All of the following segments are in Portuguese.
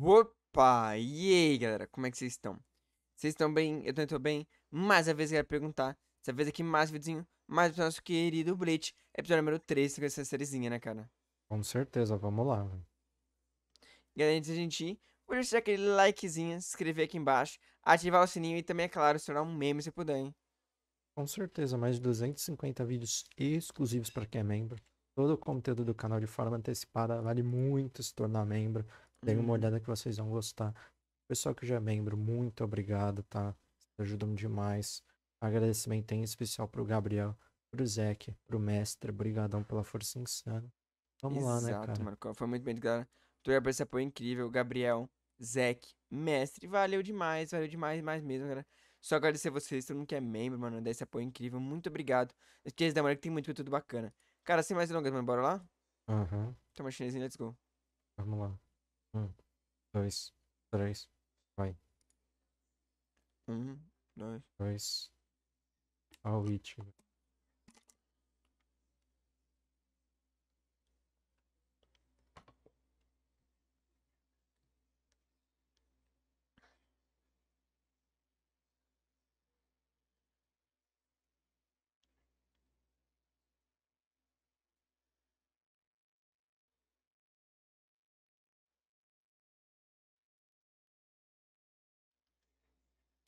Opa! E aí, galera, como é que vocês estão? Vocês estão bem? Eu também tô bem. Mais uma vez eu quero perguntar. Dessa vez aqui, mais um videozinho, mais do nosso querido Blitz. Episódio número 3 com essa sériezinha, né, cara? Com certeza, vamos lá. Galera, antes da gente ir, vou deixar aquele likezinho, se inscrever aqui embaixo, ativar o sininho e também, é claro, se tornar um meme se puder, hein? Com certeza, mais de 250 vídeos exclusivos para quem é membro. Todo o conteúdo do canal de forma antecipada vale muito se tornar membro. Deem uma uhum. olhada que vocês vão gostar. Pessoal que já é membro, muito obrigado, tá? Vocês ajudam demais. Agradecimento em especial pro Gabriel, pro Zeke, pro Mestre. Obrigadão pela força insana. Vamos Exato, lá, né, cara? Exato, Foi muito bem, galera. Tu por esse apoio é incrível. Gabriel, Zeke, Mestre. Valeu demais, valeu demais, mais mesmo, galera. Só agradecer a vocês, todo mundo que é membro, mano, desse apoio incrível. Muito obrigado. Não esqueça da hora que tem muito conteúdo bacana. Cara, sem mais delongas, mano, bora lá? Aham. Uhum. Toma chinesinho, let's go. Vamos lá. Um, dois, três, vai. Um, dois, dois. Ao ritmo.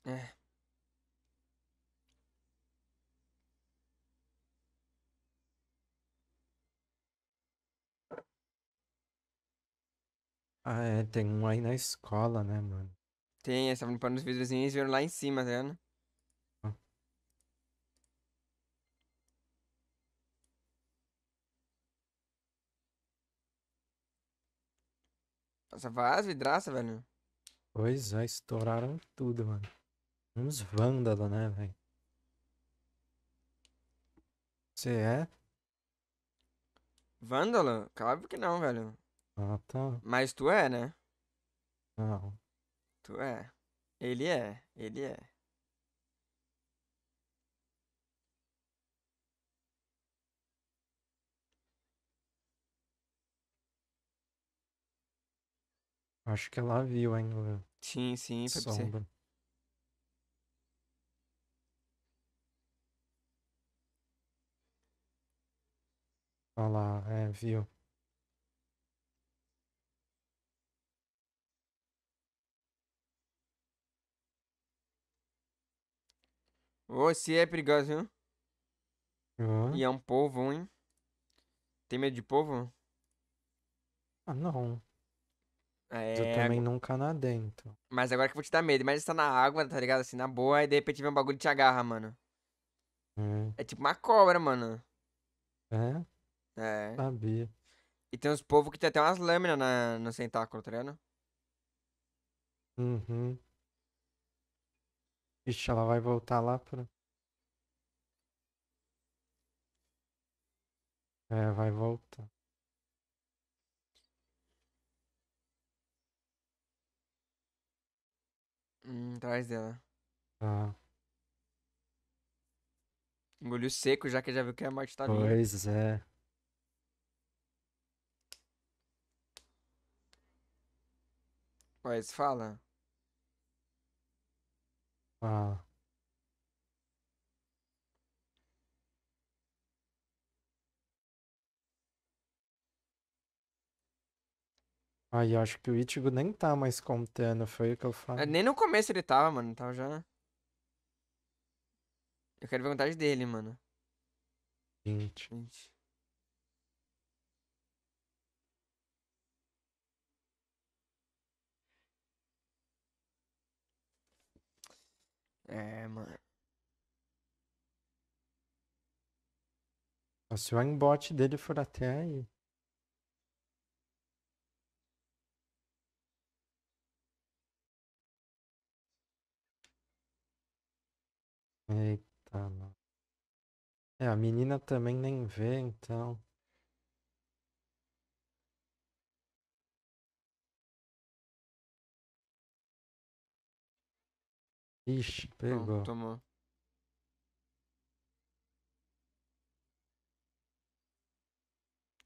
É. Ah, é, tem um aí na escola, né, mano? Tem, eles estavam limpando os vidrozinhos e viram lá em cima, tá vendo? Ah. Nossa, várias vidraça, velho. Pois é, estouraram tudo, mano. Uns vândalo, né, velho? Você é? Vândalo? Claro que não, velho. Ah, tá. Mas tu é, né? Não. Tu é. Ele é. Ele é. Acho que ela viu ainda. Sim, sim, pode Sombra. ser. Olha lá, é, viu? Você é perigoso, viu? E é um povo, hein? Tem medo de povo? Ah, não. É... Eu também nunca nadei, dentro. Mas agora que eu vou te dar medo. Imagina você tá na água, tá ligado? Assim, na boa, e de repente vem um bagulho e te agarra, mano. É, é tipo uma cobra, mano. É? É. Sabia. E tem uns povos que tem até umas lâminas na, no tentáculo, tá ligado? Uhum. Ixi, ela vai voltar lá pra. É, vai voltar. Hum, atrás dela. Tá. Engoliu seco já que já viu que a morte tá vindo. Pois é. Mas fala. Ah. Aí eu acho que o Itigo nem tá mais contando, foi o que eu falei. É, nem no começo ele tava, mano, tava já. Eu quero ver a vontade dele, mano. 20. 20. É, mano. Se o aimbot dele for até aí. Eita, não. É, a menina também nem vê, então. Ixi, pegou. Não, tomou.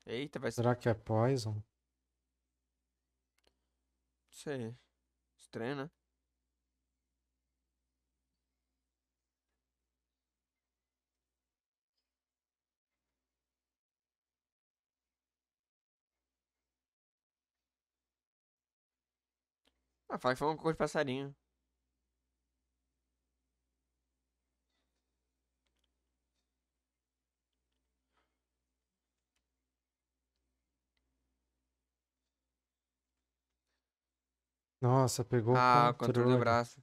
Eita, vai ser. Será que é Poison? Não sei. Estranho, né? Ah, fala que foi uma cor de passarinho. Nossa, pegou ah, o controle. do braço.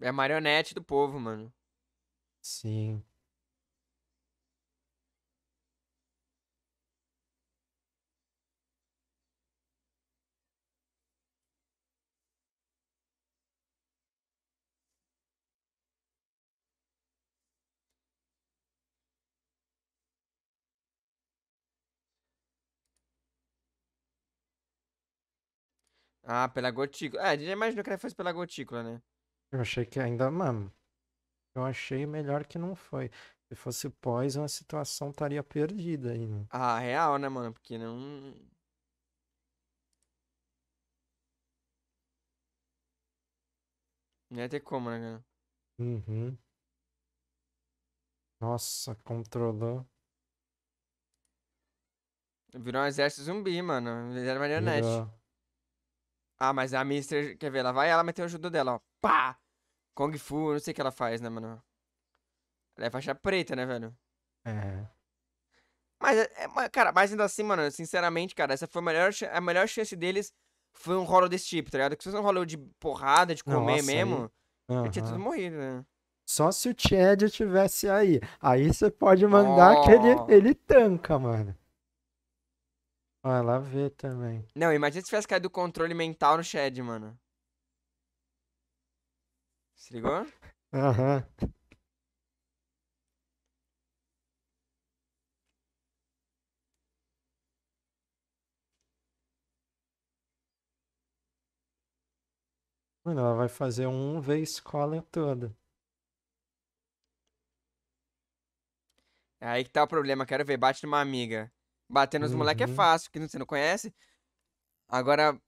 É a marionete do povo, mano. Sim. Ah, pela gotícula. É, a gente já imaginou que ele fosse pela gotícula, né? Eu achei que ainda, mano. Eu achei melhor que não foi. Se fosse pós, a situação estaria perdida ainda. Né? Ah, real, né, mano? Porque não. Não ia ter como, né, cara? Uhum. Nossa, controlou. Virou um exército zumbi, mano. Exército marionete. Virou. Ah, mas a Mister, quer ver, ela vai, ela mas tem a ajuda dela, ó. Pá! Kung Fu, não sei o que ela faz, né, mano? Ela é faixa preta, né, velho? É. Mas, é, é cara, mas ainda assim, mano, sinceramente, cara, essa foi a melhor, a melhor chance deles foi um rolo desse tipo, tá ligado? Que se fosse um rolo de porrada, de comer Nossa, mesmo, aí... uhum. tinha tudo morrido, né? Só se o Chad tivesse aí. Aí você pode mandar oh. que ele, ele tanca, mano. Vai lá ver também. Não, imagina se tivesse caído o controle mental no Shed, mano. Se ligou? Aham. Uhum. Mano, ela vai fazer um V escola toda. É aí que tá o problema. Quero ver. Bate numa amiga. Bater nos uhum. moleque é uhum. fácil, que você não conhece. Agora.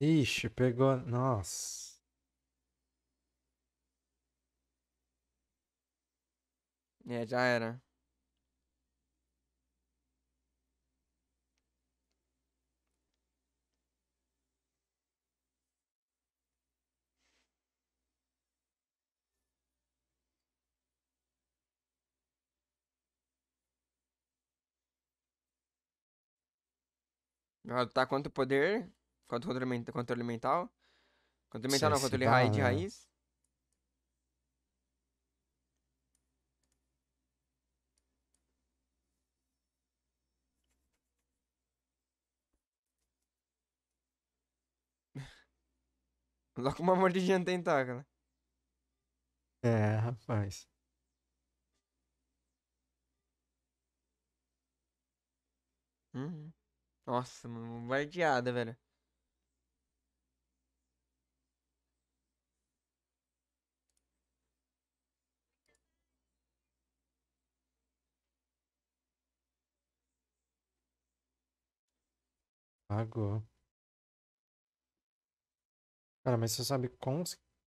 Ixi, pegou. Nossa. É, já era. Ela lutar tá contra poder, quanto o controle, controle mental. Controle mental não, controle é. raiz de raiz. Logo uma mordidinha no tentáculo. É, rapaz. Uhum. Nossa, bombardeada, velho. Pagou. Cara, mas você sabe com,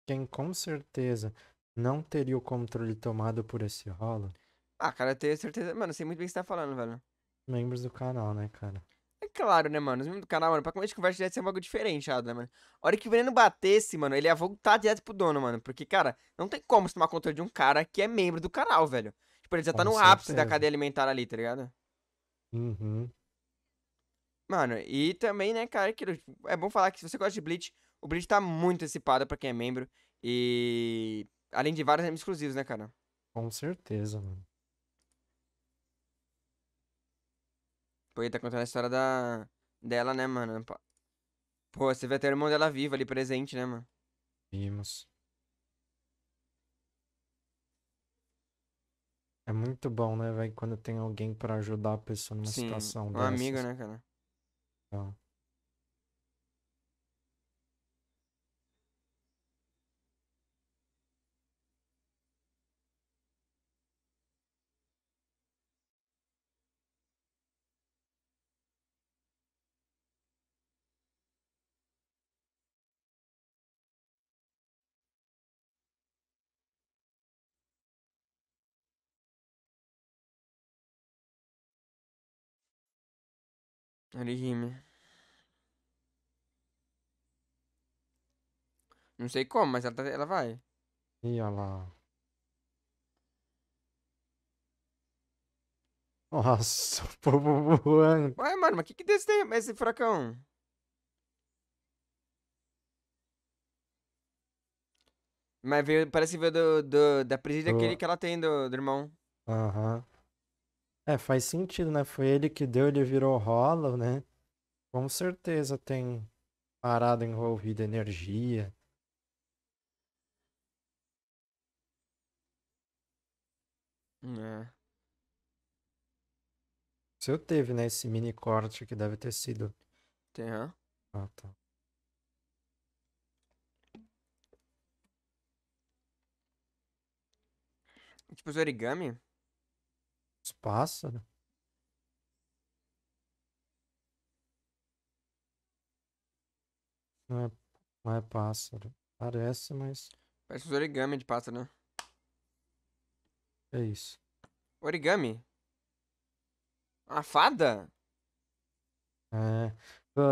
quem com certeza não teria o controle tomado por esse rolo? Ah, cara, eu tenho certeza. Mano, eu sei muito bem o que você tá falando, velho. Membros do canal, né, cara? claro, né, mano? Os membros do canal, mano, pra começo de conversa já ia ser um bagulho diferente, né, mano? A hora que o veneno batesse, mano, ele ia voltar direto pro dono, mano. Porque, cara, não tem como se tomar controle de um cara que é membro do canal, velho. Tipo, ele já tá Com no certeza. ápice da cadeia alimentar ali, tá ligado? Uhum. Mano, e também, né, cara, que é bom falar que se você gosta de Bleach, o Bleach tá muito antecipado pra quem é membro. E. Além de vários exclusivos, né, cara? Com certeza, mano. Porque tá contando a história da... dela, né, mano? Pô, você vê até o irmão dela vivo ali presente, né, mano? Vimos. É muito bom, né, velho? Quando tem alguém pra ajudar a pessoa numa Sim, situação um dessas. amigo, né, cara? Então. Regime. Não sei como, mas ela, tá, ela vai. Ih, olha lá. Nossa, povo voando. Ué, mano, mas que que desse tem esse furacão? Mas veio, parece que veio do, do da presídia aquele que ela tem do, do irmão. Aham. É, faz sentido, né? Foi ele que deu, ele virou rolo, né? Com certeza tem parada envolvida, energia. É. Se eu teve, né? Esse mini corte que deve ter sido. Tem, hã? Ah, tá. É tipo, os origami? Os pássaros? Né? Não é, não é pássaro. Parece, mas. Parece os origami de pássaro, né? É isso. Origami? Uma fada? É.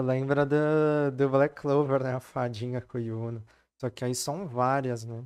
lembra do, do Black Clover, né? A fadinha Kuyuno. Só que aí são várias, né?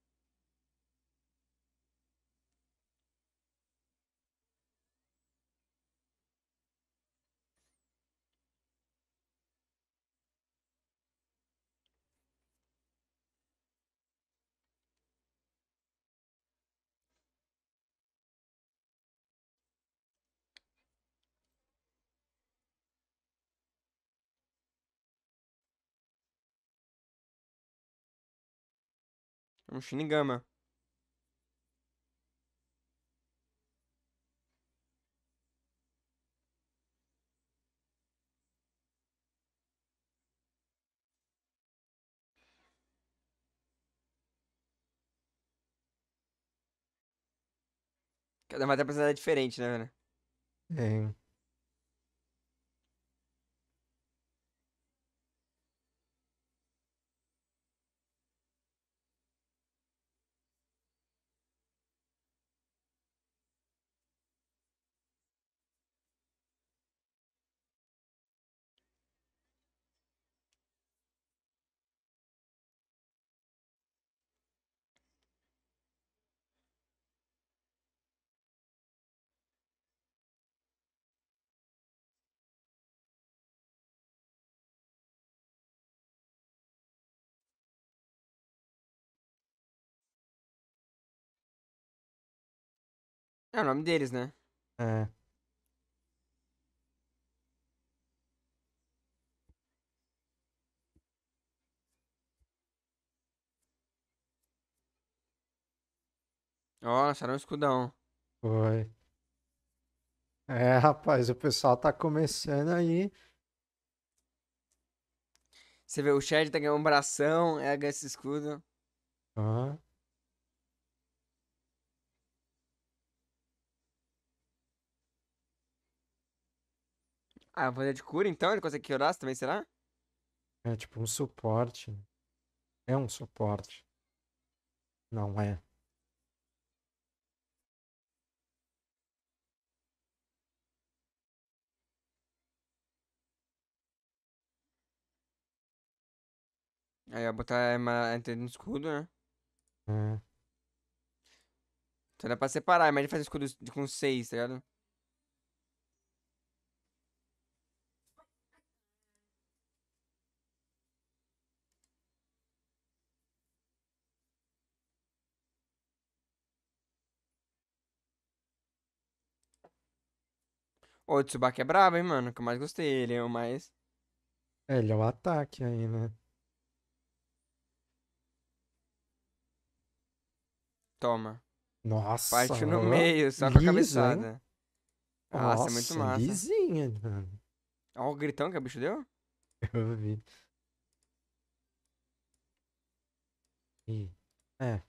É um Shinigama. Cada mata personalidade é diferente, né, velho? É. É o nome deles, né? É. Ó, acharam um escudão. Foi. É, rapaz, o pessoal tá começando aí. Você vê, o Chad tá ganhando um bração, é esse escudo. Ah. Uhum. Ah, vou poder de cura então? Ele consegue curar também, será? É tipo um suporte. Né? É um suporte. Não é. Aí eu botar uma entre no escudo, né? É. Então dá pra separar, mas ele faz escudo com seis, tá ligado? O Tsubaki é bravo, hein, mano? Que eu mais gostei. Ele é o mais. É, ele é o ataque aí, né? Toma. Nossa. Parte no meio, só com a cabeçada. Hein? Nossa, é muito massa. Lisinha, mano. Olha o gritão que o bicho deu. Eu vi. é.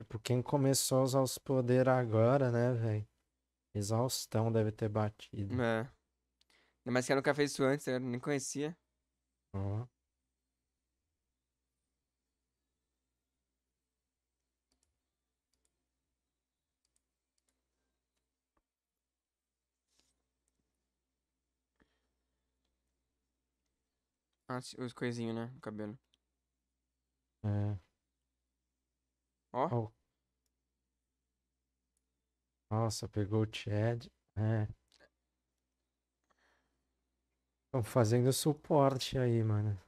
Tipo, quem começou a usar os poderes agora, né, velho? Exaustão deve ter batido. É. Ainda mais que eu nunca fez isso antes, eu né? nem conhecia. Ó. Ah, os coisinhos, né? O cabelo. É. Ó. Oh. Nossa, pegou o Chad. É. Né? Estão fazendo suporte aí, mano.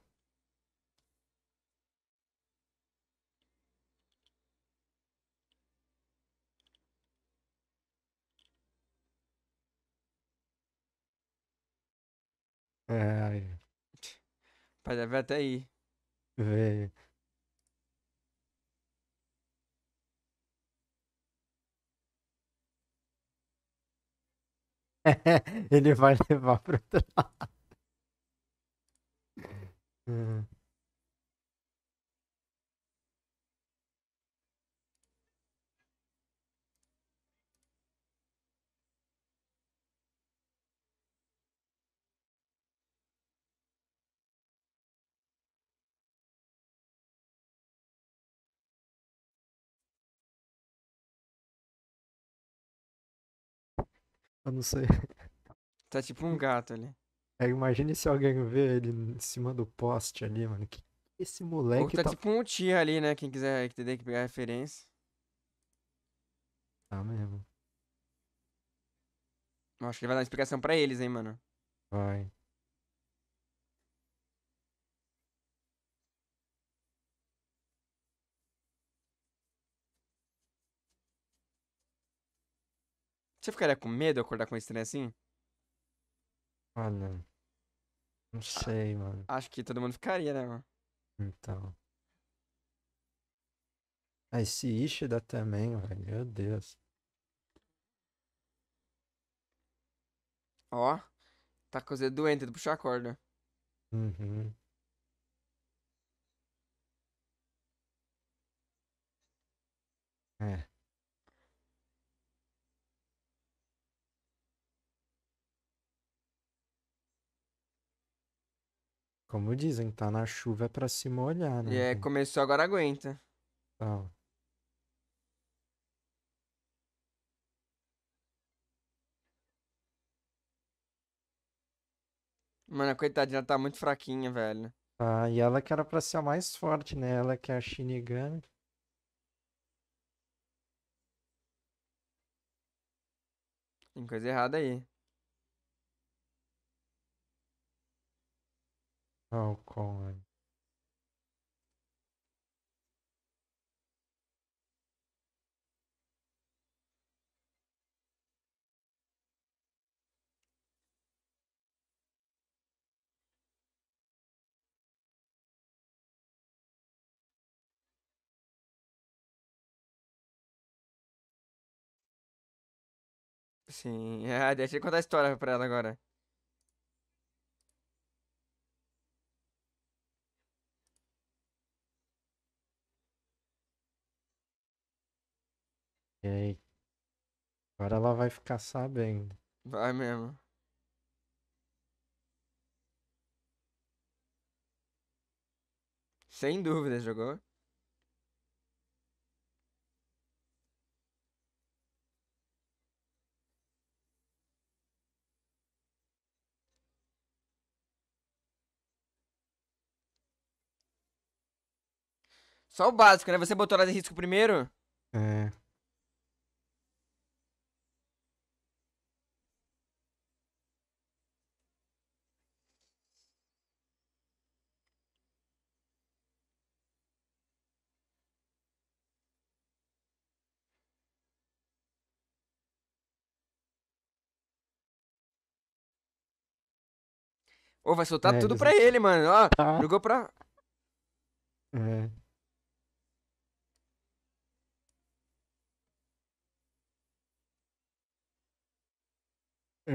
É, aí. Pode até aí. Veio. Ele vai levar pro outro lado. É. Eu não sei. Tá tipo um gato ali. É, imagine se alguém vê ele em cima do poste ali, mano. Que esse moleque. Ou tá, tá tipo um tia ali, né? Quem quiser entender que pegar referência. Tá mesmo. Acho que ele vai dar uma explicação pra eles, hein, mano. Vai. Você ficaria com medo de acordar com esse trem assim? Mano. Não sei, mano. Acho que todo mundo ficaria, né, mano? Então. Ah, esse Ishida também, velho. Meu Deus. Ó. Tá com os dedos doentes de puxar a corda. Uhum. É. Como dizem, tá na chuva é pra se molhar, né? E é, começou, agora aguenta. Tá. ó. Mano, a coitadinha ela tá muito fraquinha, velho. Ah, e ela que era pra ser a mais forte, né? Ela que é a Shinigami. Tem coisa errada aí. alcoólicos Sim, ah, deixa eu contar a história pra ela agora. E aí? Agora ela vai ficar sabendo. Vai mesmo. Sem dúvida, jogou? Só o básico, né? Você botou lá de risco primeiro? É. Ô, vai soltar é, tudo pra ele, mano. Ó, ah. jogou pra. É.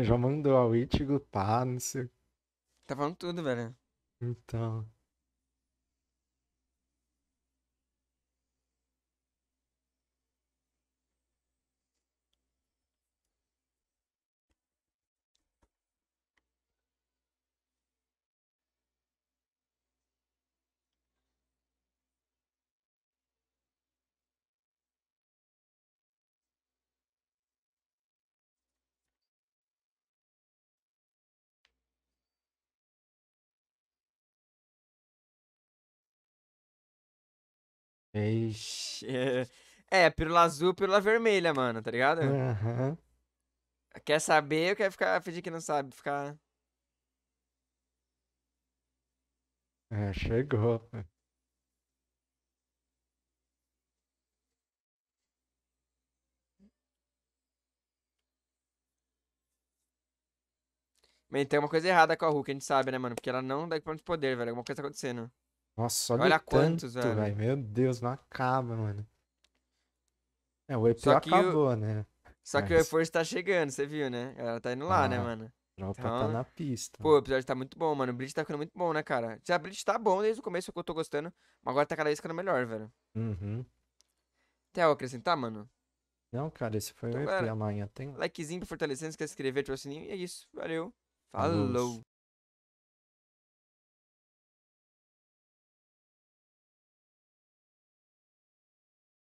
Já mandou a Ichigo, pá, não sei. Tá falando tudo, velho. Então. Ixi, é, é, pílula azul, pílula vermelha, mano, tá ligado? Aham. Quer saber ou quer ficar, fingir que não sabe? Ficar. É, chegou. Mas tem uma coisa errada com a Hulk, a gente sabe, né, mano? Porque ela não dá equipamento de poder, velho. Alguma coisa tá acontecendo. Nossa, Olha quantos, tanto, velho. Meu Deus, não acaba, mano. É, o EP acabou, o... né? Só Mas... que o reforço tá chegando, você viu, né? Ela tá indo lá, né, ah, né, mano? Tropa tá, tá então, tá na pista. Pô, o episódio tá muito bom, mano. O Blitz tá ficando muito bom, né, cara? Já Blitz tá bom desde o começo, que eu tô gostando. Mas agora tá cada vez ficando melhor, velho. Uhum. Tem algo a acrescentar, mano? Não, cara, esse foi então, o EP. Amanhã tem. Likezinho pra fortalecer, não esquece de se inscrever, e é isso. Valeu. Falou. Falou.